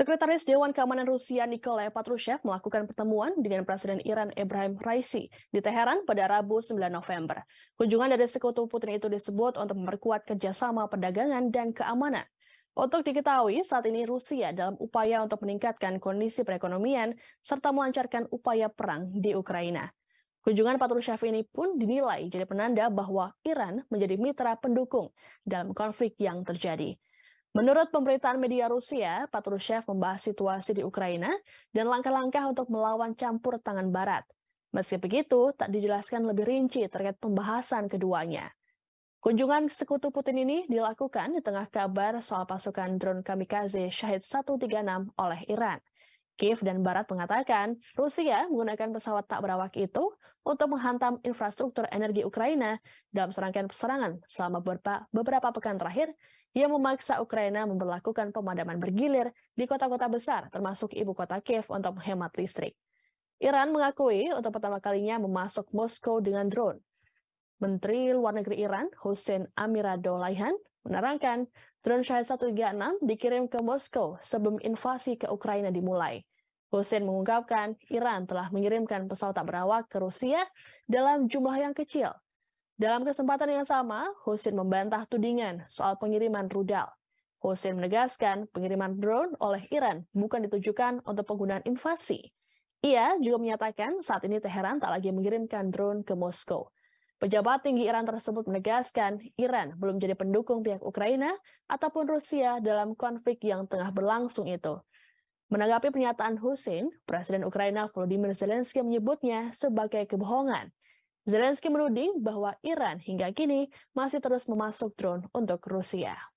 Sekretaris Dewan Keamanan Rusia Nikolai Patrushev melakukan pertemuan dengan Presiden Iran Ibrahim Raisi di Teheran pada Rabu 9 November. Kunjungan dari sekutu Putin itu disebut untuk memperkuat kerjasama perdagangan dan keamanan. Untuk diketahui, saat ini Rusia dalam upaya untuk meningkatkan kondisi perekonomian serta melancarkan upaya perang di Ukraina. Kunjungan Patrushev ini pun dinilai jadi penanda bahwa Iran menjadi mitra pendukung dalam konflik yang terjadi. Menurut pemberitaan media Rusia, Patrushev membahas situasi di Ukraina dan langkah-langkah untuk melawan campur tangan Barat. Meski begitu, tak dijelaskan lebih rinci terkait pembahasan keduanya. Kunjungan sekutu Putin ini dilakukan di tengah kabar soal pasukan drone kamikaze Syahid 136 oleh Iran. Kiev dan Barat mengatakan Rusia menggunakan pesawat tak berawak itu untuk menghantam infrastruktur energi Ukraina dalam serangkaian serangan selama beberapa beberapa pekan terakhir yang memaksa Ukraina memperlakukan pemadaman bergilir di kota-kota besar termasuk ibu kota Kiev untuk menghemat listrik. Iran mengakui untuk pertama kalinya memasuk Moskow dengan drone. Menteri Luar Negeri Iran, Hussein Amiradolaihan, Menerangkan, drone Shahed 136 dikirim ke Moskow sebelum invasi ke Ukraina dimulai. Hussein mengungkapkan Iran telah mengirimkan pesawat tak berawak ke Rusia dalam jumlah yang kecil. Dalam kesempatan yang sama, Hussein membantah tudingan soal pengiriman rudal. Hussein menegaskan pengiriman drone oleh Iran bukan ditujukan untuk penggunaan invasi. Ia juga menyatakan saat ini Teheran tak lagi mengirimkan drone ke Moskow. Pejabat tinggi Iran tersebut menegaskan Iran belum jadi pendukung pihak Ukraina ataupun Rusia dalam konflik yang tengah berlangsung itu. Menanggapi pernyataan Hussein, Presiden Ukraina Volodymyr Zelensky menyebutnya sebagai kebohongan. Zelensky menuding bahwa Iran hingga kini masih terus memasuk drone untuk Rusia.